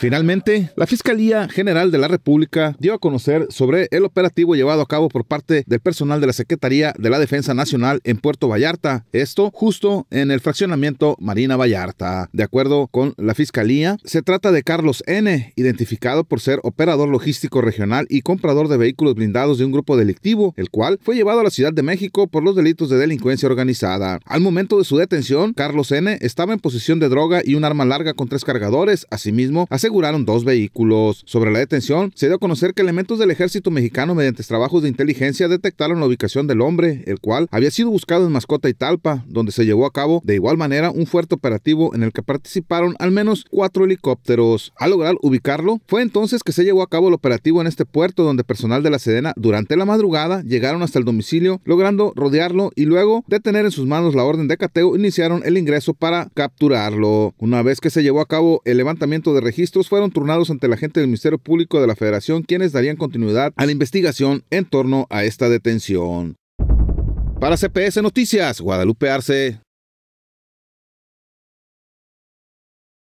Finalmente, la Fiscalía General de la República dio a conocer sobre el operativo llevado a cabo por parte del personal de la Secretaría de la Defensa Nacional en Puerto Vallarta, esto justo en el fraccionamiento Marina Vallarta. De acuerdo con la Fiscalía, se trata de Carlos N., identificado por ser operador logístico regional y comprador de vehículos blindados de un grupo delictivo, el cual fue llevado a la Ciudad de México por los delitos de delincuencia organizada. Al momento de su detención, Carlos N. estaba en posesión de droga y un arma larga con tres cargadores, asimismo, hace aseguraron dos vehículos. Sobre la detención, se dio a conocer que elementos del ejército mexicano mediante trabajos de inteligencia detectaron la ubicación del hombre, el cual había sido buscado en Mascota y Talpa, donde se llevó a cabo de igual manera un fuerte operativo en el que participaron al menos cuatro helicópteros. Al lograr ubicarlo, fue entonces que se llevó a cabo el operativo en este puerto donde personal de la Sedena durante la madrugada llegaron hasta el domicilio logrando rodearlo y luego de tener en sus manos la orden de cateo iniciaron el ingreso para capturarlo. Una vez que se llevó a cabo el levantamiento de registro fueron turnados ante la gente del Ministerio Público de la Federación, quienes darían continuidad a la investigación en torno a esta detención. Para CPS Noticias, Guadalupe Arce.